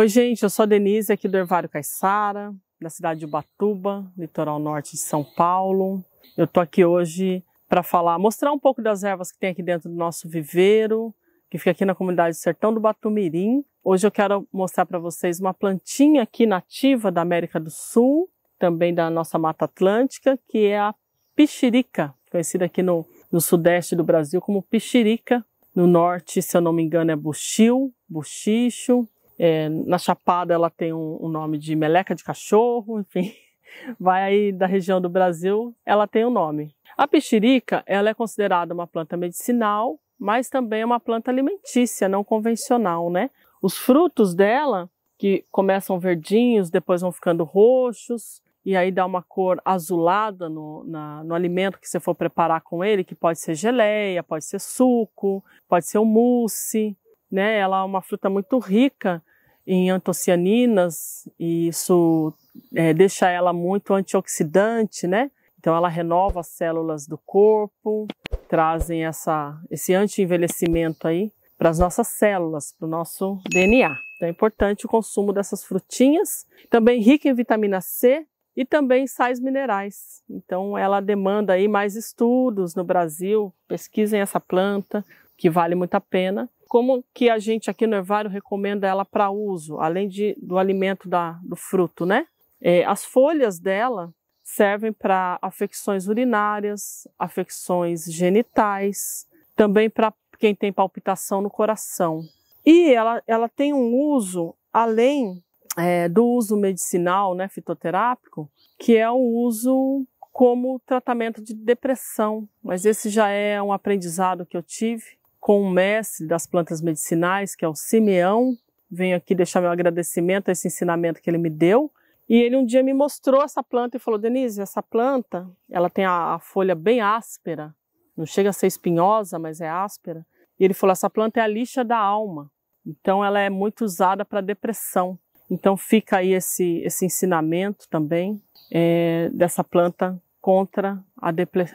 Oi, gente, eu sou a Denise aqui do Ervário Caiçara, da cidade de Ubatuba, litoral norte de São Paulo. Eu tô aqui hoje para falar, mostrar um pouco das ervas que tem aqui dentro do nosso viveiro, que fica aqui na comunidade Sertão do Batumirim. Hoje eu quero mostrar para vocês uma plantinha aqui nativa da América do Sul, também da nossa Mata Atlântica, que é a pichirica, conhecida aqui no, no sudeste do Brasil como pichirica. No norte, se eu não me engano, é buchil, buchicho, é, na Chapada ela tem um, um, nome de meleca de cachorro, enfim, vai aí da região do Brasil, ela tem um nome. A pixirica, ela é considerada uma planta medicinal, mas também é uma planta alimentícia, não convencional, né? Os frutos dela, que começam verdinhos, depois vão ficando roxos, e aí dá uma cor azulada no, na, no alimento que você for preparar com ele, que pode ser geleia, pode ser suco, pode ser um mousse, né? Ela é uma fruta muito rica em antocianinas e isso é, deixa ela muito antioxidante, né? Então ela renova as células do corpo, trazem essa, esse anti-envelhecimento aí para as nossas células, para o nosso DNA. Então é importante o consumo dessas frutinhas, também rica em vitamina C e também sais minerais. Então ela demanda aí mais estudos no Brasil, pesquisem essa planta, que vale muito a pena como que a gente aqui no Ervário recomenda ela para uso, além de, do alimento da, do fruto, né? É, as folhas dela servem para afecções urinárias, afecções genitais, também para quem tem palpitação no coração. E ela, ela tem um uso além é, do uso medicinal, né, fitoterápico, que é o uso como tratamento de depressão. Mas esse já é um aprendizado que eu tive com o mestre das plantas medicinais, que é o Simeão. Venho aqui deixar meu agradecimento a esse ensinamento que ele me deu. E ele um dia me mostrou essa planta e falou: Denise, essa planta, ela tem a, a folha bem áspera, não chega a ser espinhosa, mas é áspera. E ele falou: essa planta é a lixa da alma, então ela é muito usada para depressão. Então fica aí esse, esse ensinamento também é, dessa planta contra a,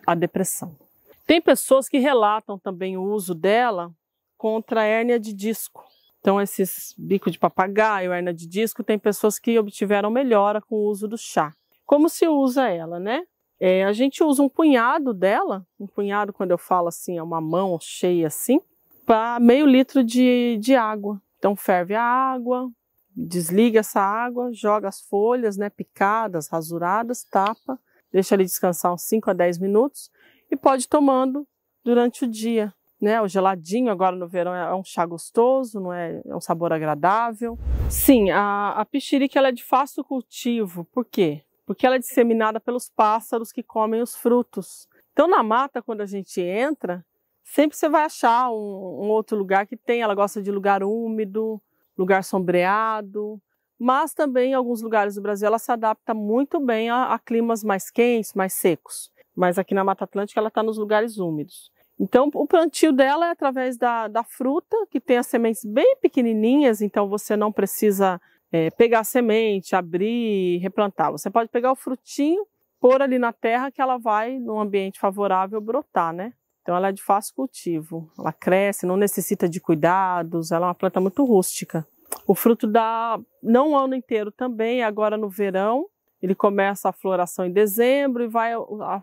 a depressão. Tem pessoas que relatam também o uso dela contra hérnia de disco. Então, esses bico de papagaio, hérnia de disco, tem pessoas que obtiveram melhora com o uso do chá. Como se usa ela, né? É, a gente usa um punhado dela, um punhado, quando eu falo assim, é uma mão cheia assim, para meio litro de, de água. Então, ferve a água, desliga essa água, joga as folhas, né, picadas, rasuradas, tapa, deixa ele descansar uns 5 a 10 minutos e pode ir tomando durante o dia. Né? O geladinho agora no verão é um chá gostoso, não é, é um sabor agradável. Sim, a, a pichirica ela é de fácil cultivo. Por quê? Porque ela é disseminada pelos pássaros que comem os frutos. Então na mata, quando a gente entra, sempre você vai achar um, um outro lugar que tem. Ela gosta de lugar úmido, lugar sombreado, mas também em alguns lugares do Brasil ela se adapta muito bem a, a climas mais quentes, mais secos mas aqui na Mata Atlântica ela está nos lugares úmidos. Então, o plantio dela é através da, da fruta, que tem as sementes bem pequenininhas, então você não precisa é, pegar a semente, abrir e replantar. Você pode pegar o frutinho, pôr ali na terra, que ela vai, num ambiente favorável, brotar, né? Então, ela é de fácil cultivo. Ela cresce, não necessita de cuidados, ela é uma planta muito rústica. O fruto dá não o ano inteiro também, agora no verão, ele começa a floração em dezembro e vai a,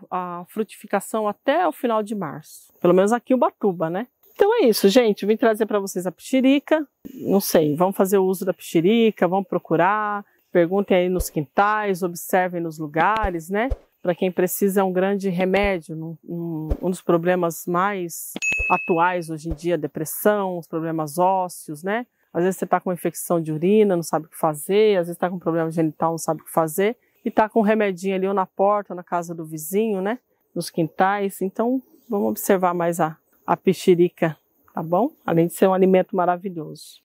a frutificação até o final de março. Pelo menos aqui em Ubatuba, né? Então é isso, gente. Vim trazer para vocês a pichirica. Não sei, vão fazer o uso da pichirica, vão procurar, perguntem aí nos quintais, observem nos lugares, né? Para quem precisa é um grande remédio, um, um dos problemas mais atuais hoje em dia, depressão, os problemas ósseos, né? Às vezes você está com infecção de urina, não sabe o que fazer, às vezes está com problema genital, não sabe o que fazer e tá com um remedinho ali ou na porta, ou na casa do vizinho, né? Nos quintais. Então, vamos observar mais a, a mexerica, tá bom? Além de ser um alimento maravilhoso.